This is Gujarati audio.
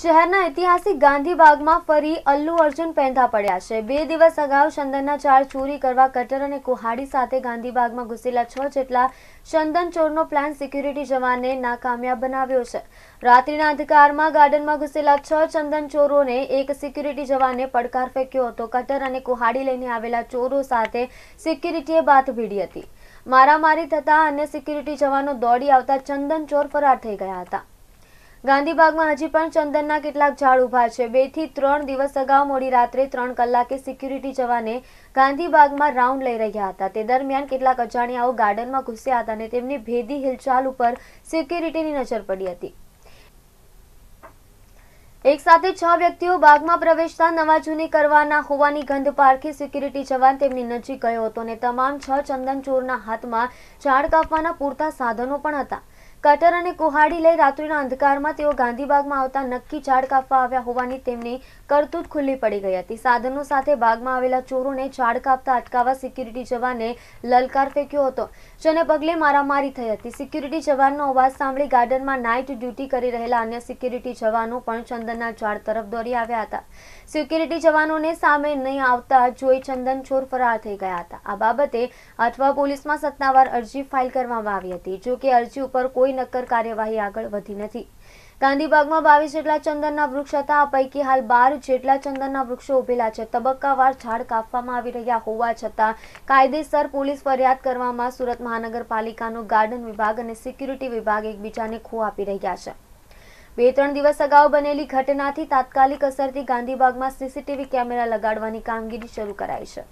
શહેરના ઐતિહાસિક ગાંધીબાગમાં ફરી અલ્લુ અર્જુન પેંધા પડ્યા છે બે દિવસ અગાઉ ચંદનના ચાર ચોરી કરવા કટર અને કુહાડી સાથે ગાંધીબાગમાં ઘૂસેલા છ જેટલા ચંદન ચોરનો પ્લાન સિક્યુરિટી જવાને નાકામયાબ બનાવ્યો છે રાત્રિના અંધકારમાં ગાર્ડનમાં ઘૂસેલા છ ચંદન ચોરોને એક સિક્યુરિટી જવાને પડકાર ફેંક્યો હતો કટર અને કુહાડી લઈને આવેલા ચોરો સાથે સિક્યુરિટીએ બાત ભીડી હતી મારામારી થતાં અન્ય સિક્યુરિટી જવાનો દોડી આવતા ચંદન ચોર ફરાર થઈ ગયા હતા ગાંધીબાગમાં હજી પણ ચંદનના કેટલાક ઝાડ ઊભા છે બે થી ત્રણ દિવસ અગાઉ મોડી રાત્રે ત્રણ કલાકે સિક્યુરિટી જવાને ગાંધીબાગમાં રાઉન્ડ લઈ રહ્યા હતા તે દરમિયાન કેટલાક અજાણ્યાઓ ગાર્ડનમાં ઘૂસ્યા હતા અને તેમની ભેદી હિલચાલ ઉપર સિક્યુરિટીની નજર પડી હતી એક સાથે છ વ્યક્તિઓ બાગમાં પ્રવેશતા નવાજૂની કરવાના હોવાની ગંધ પારખી સિક્યુરિટી જવાન તેમની નજીક ગયો હતો અને તમામ છ ચંદન ચોરના હાથમાં ઝાડ કાપવાના પૂરતા સાધનો પણ હતા કટર અને કુહાડી લઈ રાત્રિના અંધકારમાં તેઓ ગાંધીબાગમાં આવતા નક્કી ઝાડ કાપવા આવ્યા હોવાની તેમની કરતૂત ખુલ્લી પડી ગઈ હતી સાધનો સાથે બાગમાં આવેલા ચોરોને ઝાડ કાપતા અટકાવવા સિક્યુરિટી જવાને લલકાર ફેંક્યો હતો જેને પગલે મારામારી થઈ હતી સિક્યુરિટી જવાનનો અવાજ સાંભળી ગાર્ડનમાં નાઇટ ડ્યુટી કરી રહેલા અન્ય સિક્યુરિટી જવાનો પણ ચંદનના ઝાડ તરફ દોરી આવ્યા હતા સિક્યુરિટી જવાનોને સામે નહીં આવતા જોઈ ચંદન ચોર ફરાર થઈ ગયા હતા આ બાબતે અઠવા પોલીસમાં સત્તાવાર અરજી ફાઇલ કરવામાં આવી હતી જોકે અરજી ઉપર કોઈ કોઈ નક્કર કાર્યવાહી આગળ વધી નથી ગાંધીબાગમાં બાવીસ જેટલા ચંદનના વૃક્ષ હતા આ પૈકી હાલ બાર જેટલા ચંદનના વૃક્ષો ઉભેલા છે તબક્કાવાર ઝાડ કાપવામાં આવી રહ્યા હોવા છતાં કાયદેસર પોલીસ ફરિયાદ કરવામાં સુરત મહાનગરપાલિકાનો ગાર્ડન વિભાગ અને સિક્યુરિટી વિભાગ એકબીજાને ખો આપી રહ્યા છે બે ત્રણ દિવસ અગાઉ બનેલી ઘટનાથી તાત્કાલિક અસરથી ગાંધીબાગમાં સીસીટીવી કેમેરા લગાડવાની કામગીરી શરૂ કરાઈ છે